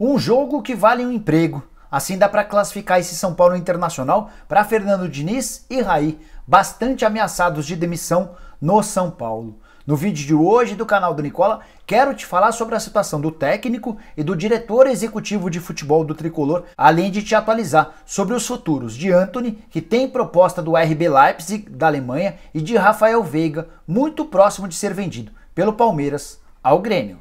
Um jogo que vale um emprego. Assim dá para classificar esse São Paulo Internacional para Fernando Diniz e Raí, bastante ameaçados de demissão no São Paulo. No vídeo de hoje do canal do Nicola, quero te falar sobre a situação do técnico e do diretor executivo de futebol do Tricolor, além de te atualizar sobre os futuros de Anthony, que tem proposta do RB Leipzig da Alemanha, e de Rafael Veiga, muito próximo de ser vendido pelo Palmeiras ao Grêmio.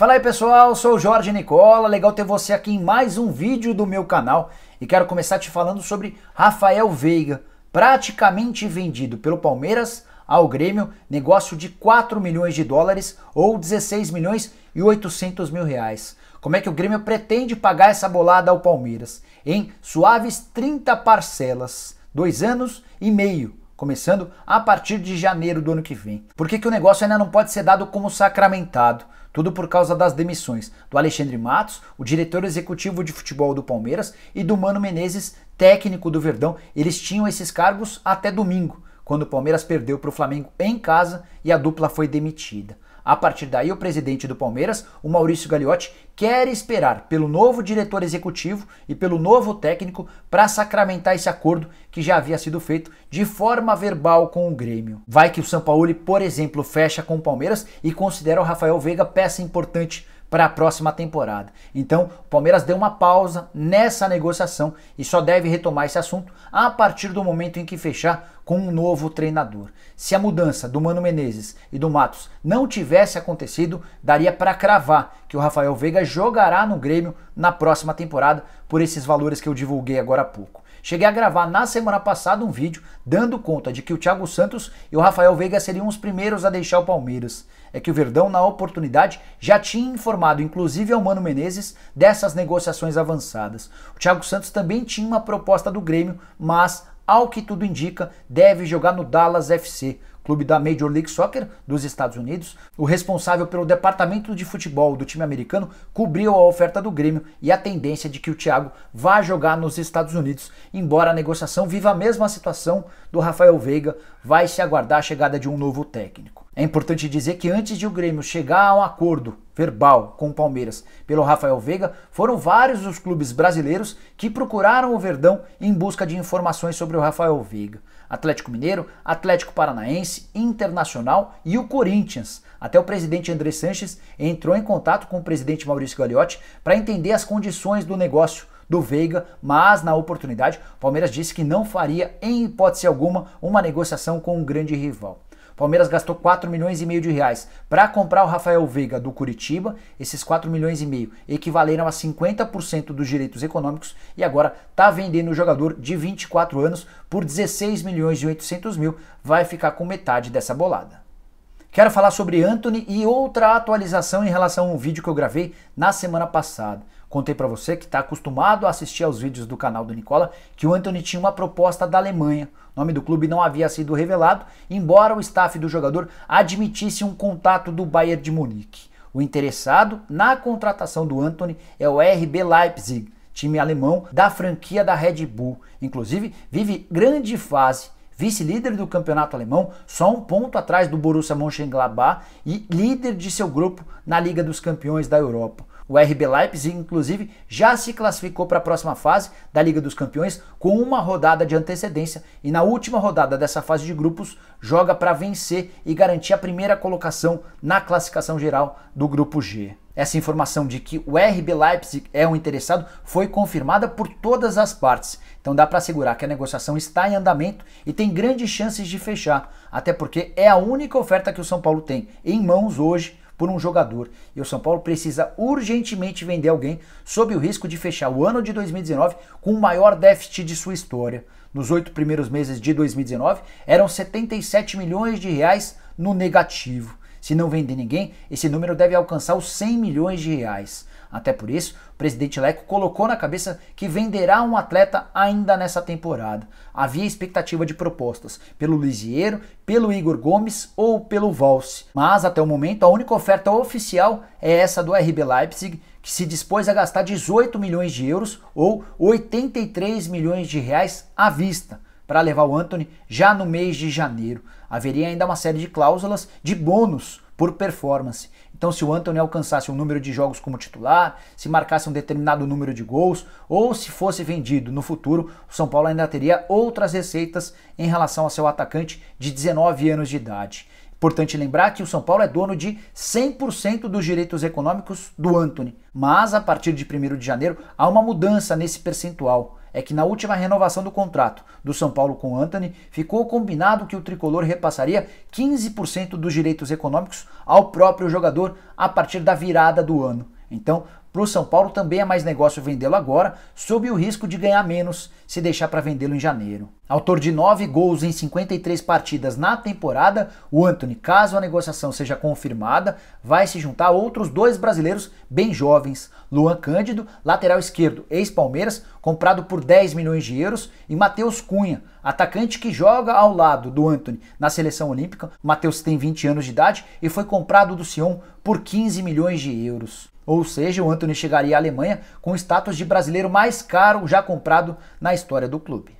Fala aí pessoal, sou o Jorge Nicola, legal ter você aqui em mais um vídeo do meu canal e quero começar te falando sobre Rafael Veiga, praticamente vendido pelo Palmeiras ao Grêmio, negócio de 4 milhões de dólares ou 16 milhões e 800 mil reais. Como é que o Grêmio pretende pagar essa bolada ao Palmeiras? Em suaves 30 parcelas, dois anos e meio começando a partir de janeiro do ano que vem. Por que, que o negócio ainda não pode ser dado como sacramentado? Tudo por causa das demissões do Alexandre Matos, o diretor executivo de futebol do Palmeiras, e do Mano Menezes, técnico do Verdão. Eles tinham esses cargos até domingo, quando o Palmeiras perdeu para o Flamengo em casa e a dupla foi demitida. A partir daí, o presidente do Palmeiras, o Maurício Gagliotti, quer esperar pelo novo diretor executivo e pelo novo técnico para sacramentar esse acordo que já havia sido feito de forma verbal com o Grêmio. Vai que o Sampaoli, por exemplo, fecha com o Palmeiras e considera o Rafael Veiga peça importante para a próxima temporada. Então, o Palmeiras deu uma pausa nessa negociação e só deve retomar esse assunto a partir do momento em que fechar com um novo treinador. Se a mudança do Mano Menezes e do Matos não tivesse acontecido, daria para cravar que o Rafael Veiga jogará no Grêmio na próxima temporada por esses valores que eu divulguei agora há pouco. Cheguei a gravar na semana passada um vídeo dando conta de que o Thiago Santos e o Rafael Veiga seriam os primeiros a deixar o Palmeiras. É que o Verdão, na oportunidade, já tinha informado, inclusive ao Mano Menezes, dessas negociações avançadas. O Thiago Santos também tinha uma proposta do Grêmio, mas, ao que tudo indica, deve jogar no Dallas FC clube da Major League Soccer dos Estados Unidos, o responsável pelo departamento de futebol do time americano cobriu a oferta do Grêmio e a tendência de que o Thiago vá jogar nos Estados Unidos, embora a negociação viva a mesma situação do Rafael Veiga, vai se aguardar a chegada de um novo técnico. É importante dizer que antes de o Grêmio chegar a um acordo verbal com o Palmeiras pelo Rafael Veiga, foram vários os clubes brasileiros que procuraram o Verdão em busca de informações sobre o Rafael Veiga. Atlético Mineiro, Atlético Paranaense, Internacional e o Corinthians. Até o presidente André Sanches entrou em contato com o presidente Maurício Gagliotti para entender as condições do negócio do Veiga, mas na oportunidade, o Palmeiras disse que não faria, em hipótese alguma, uma negociação com um grande rival. Palmeiras gastou 4 milhões e meio de reais para comprar o Rafael Veiga do Curitiba. Esses 4 milhões e meio equivaleram a 50% dos direitos econômicos e agora está vendendo o jogador de 24 anos por 16 milhões e 800 mil. Vai ficar com metade dessa bolada. Quero falar sobre Anthony e outra atualização em relação a um vídeo que eu gravei na semana passada. Contei para você que está acostumado a assistir aos vídeos do canal do Nicola que o Anthony tinha uma proposta da Alemanha. O nome do clube não havia sido revelado, embora o staff do jogador admitisse um contato do Bayern de Munique. O interessado na contratação do Anthony é o RB Leipzig, time alemão da franquia da Red Bull. Inclusive, vive grande fase vice-líder do campeonato alemão, só um ponto atrás do Borussia Mönchengladbach e líder de seu grupo na Liga dos Campeões da Europa. O RB Leipzig, inclusive, já se classificou para a próxima fase da Liga dos Campeões com uma rodada de antecedência e na última rodada dessa fase de grupos joga para vencer e garantir a primeira colocação na classificação geral do grupo G. Essa informação de que o RB Leipzig é um interessado foi confirmada por todas as partes. Então dá para assegurar que a negociação está em andamento e tem grandes chances de fechar, até porque é a única oferta que o São Paulo tem em mãos hoje por um jogador. E o São Paulo precisa urgentemente vender alguém sob o risco de fechar o ano de 2019 com o maior déficit de sua história. Nos oito primeiros meses de 2019, eram 77 milhões de reais no negativo. Se não vender ninguém, esse número deve alcançar os 100 milhões de reais. Até por isso, o presidente Leco colocou na cabeça que venderá um atleta ainda nessa temporada. Havia expectativa de propostas pelo Lisieiro, pelo Igor Gomes ou pelo Valse. Mas até o momento, a única oferta oficial é essa do RB Leipzig, que se dispôs a gastar 18 milhões de euros ou 83 milhões de reais à vista para levar o Anthony já no mês de janeiro. Haveria ainda uma série de cláusulas de bônus por performance. Então, se o Anthony alcançasse um número de jogos como titular, se marcasse um determinado número de gols, ou se fosse vendido no futuro, o São Paulo ainda teria outras receitas em relação ao seu atacante de 19 anos de idade. Importante lembrar que o São Paulo é dono de 100% dos direitos econômicos do Anthony, mas a partir de 1 de janeiro há uma mudança nesse percentual. É que na última renovação do contrato do São Paulo com o Anthony, ficou combinado que o tricolor repassaria 15% dos direitos econômicos ao próprio jogador a partir da virada do ano. Então, para o São Paulo também é mais negócio vendê-lo agora, sob o risco de ganhar menos se deixar para vendê-lo em janeiro. Autor de 9 gols em 53 partidas na temporada, o Anthony, caso a negociação seja confirmada, vai se juntar a outros dois brasileiros bem jovens: Luan Cândido, lateral esquerdo, ex-Palmeiras, comprado por 10 milhões de euros, e Matheus Cunha, atacante que joga ao lado do Anthony na seleção olímpica. Matheus tem 20 anos de idade e foi comprado do Sion por 15 milhões de euros. Ou seja, o Anthony chegaria à Alemanha com o status de brasileiro mais caro já comprado na história do clube.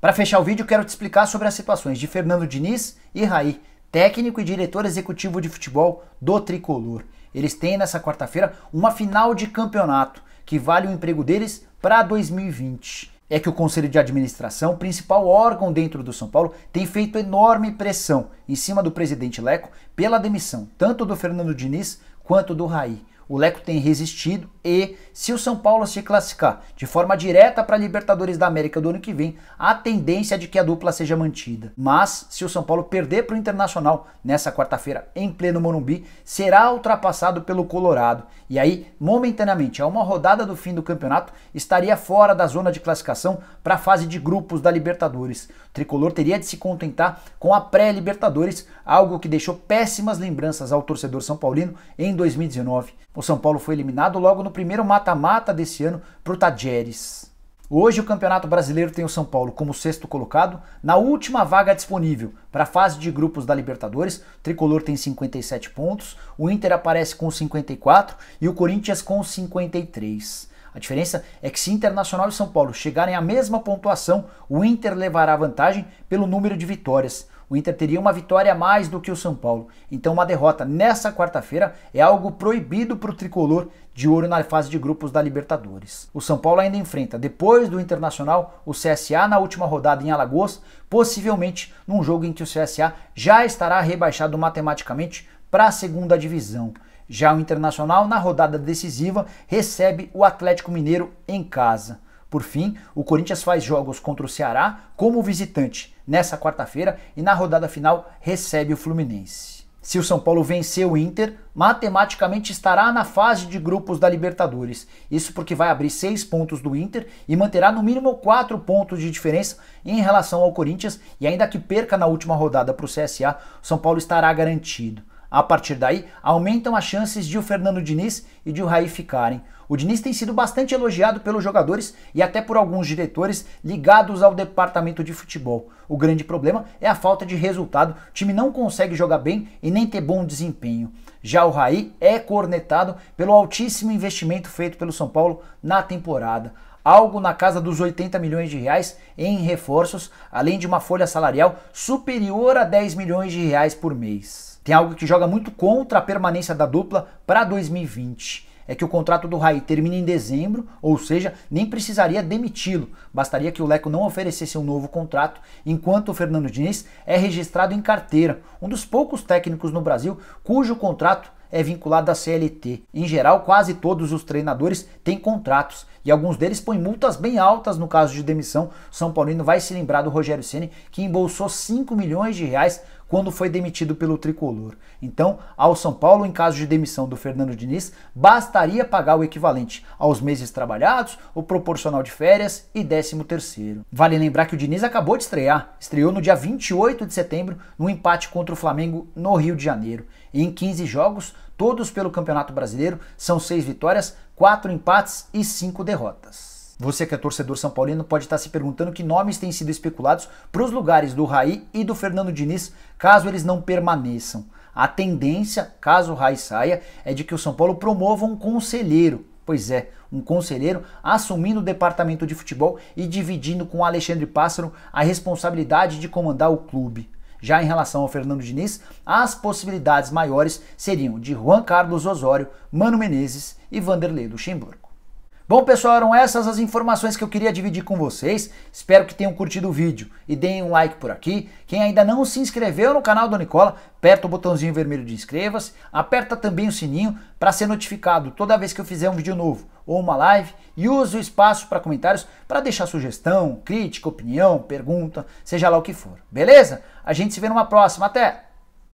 Para fechar o vídeo, quero te explicar sobre as situações de Fernando Diniz e Raí, técnico e diretor executivo de futebol do Tricolor. Eles têm nessa quarta-feira uma final de campeonato que vale o emprego deles para 2020 é que o Conselho de Administração, principal órgão dentro do São Paulo, tem feito enorme pressão em cima do presidente Leco pela demissão, tanto do Fernando Diniz quanto do Raí. O Leco tem resistido e, se o São Paulo se classificar de forma direta para a Libertadores da América do ano que vem, a tendência é de que a dupla seja mantida. Mas, se o São Paulo perder para o Internacional nessa quarta-feira em pleno Morumbi, será ultrapassado pelo Colorado. E aí, momentaneamente, a uma rodada do fim do campeonato, estaria fora da zona de classificação para a fase de grupos da Libertadores. O tricolor teria de se contentar com a pré-Libertadores, algo que deixou péssimas lembranças ao torcedor são paulino em 2019. O São Paulo foi eliminado logo no primeiro mata-mata desse ano para o Tajeres. Hoje o Campeonato Brasileiro tem o São Paulo como sexto colocado, na última vaga disponível para a fase de grupos da Libertadores. O Tricolor tem 57 pontos, o Inter aparece com 54 e o Corinthians com 53. A diferença é que se Internacional e São Paulo chegarem à mesma pontuação, o Inter levará vantagem pelo número de vitórias. O Inter teria uma vitória a mais do que o São Paulo. Então, uma derrota nessa quarta-feira é algo proibido para o tricolor de ouro na fase de grupos da Libertadores. O São Paulo ainda enfrenta, depois do Internacional, o CSA na última rodada em Alagoas, possivelmente num jogo em que o CSA já estará rebaixado matematicamente para a segunda divisão. Já o Internacional, na rodada decisiva, recebe o Atlético Mineiro em casa. Por fim, o Corinthians faz jogos contra o Ceará como visitante nessa quarta-feira e na rodada final recebe o Fluminense. Se o São Paulo vencer o Inter, matematicamente estará na fase de grupos da Libertadores. Isso porque vai abrir seis pontos do Inter e manterá no mínimo quatro pontos de diferença em relação ao Corinthians. E ainda que perca na última rodada para o CSA, São Paulo estará garantido. A partir daí, aumentam as chances de o Fernando Diniz e de o Raí ficarem. O Diniz tem sido bastante elogiado pelos jogadores e até por alguns diretores ligados ao departamento de futebol. O grande problema é a falta de resultado. O time não consegue jogar bem e nem ter bom desempenho. Já o Raí é cornetado pelo altíssimo investimento feito pelo São Paulo na temporada algo na casa dos 80 milhões de reais em reforços, além de uma folha salarial superior a 10 milhões de reais por mês. Tem algo que joga muito contra a permanência da dupla para 2020. É que o contrato do Rai termina em dezembro, ou seja, nem precisaria demiti-lo. Bastaria que o Leco não oferecesse um novo contrato, enquanto o Fernando Diniz é registrado em carteira, um dos poucos técnicos no Brasil cujo contrato é vinculado à CLT. Em geral, quase todos os treinadores têm contratos e alguns deles põem multas bem altas no caso de demissão. São Paulino vai se lembrar do Rogério Ceni que embolsou 5 milhões de reais quando foi demitido pelo tricolor. Então, ao São Paulo, em caso de demissão do Fernando Diniz, bastaria pagar o equivalente aos meses trabalhados, o proporcional de férias e 13 terceiro. Vale lembrar que o Diniz acabou de estrear, estreou no dia 28 de setembro, no empate contra o Flamengo no Rio de Janeiro. em 15 jogos, todos pelo Campeonato Brasileiro, são 6 vitórias, 4 empates e 5 derrotas. Você que é torcedor são paulino pode estar se perguntando que nomes têm sido especulados para os lugares do Raí e do Fernando Diniz, caso eles não permaneçam. A tendência, caso o Raí saia, é de que o São Paulo promova um conselheiro. Pois é, um conselheiro assumindo o departamento de futebol e dividindo com Alexandre Pássaro a responsabilidade de comandar o clube. Já em relação ao Fernando Diniz, as possibilidades maiores seriam de Juan Carlos Osório, Mano Menezes e Vanderlei Luxemburgo. Bom, pessoal, eram essas as informações que eu queria dividir com vocês. Espero que tenham curtido o vídeo e deem um like por aqui. Quem ainda não se inscreveu no canal do Nicola, aperta o botãozinho vermelho de inscreva-se. Aperta também o sininho para ser notificado toda vez que eu fizer um vídeo novo ou uma live. E use o espaço para comentários para deixar sugestão, crítica, opinião, pergunta, seja lá o que for. Beleza? A gente se vê numa próxima. Até!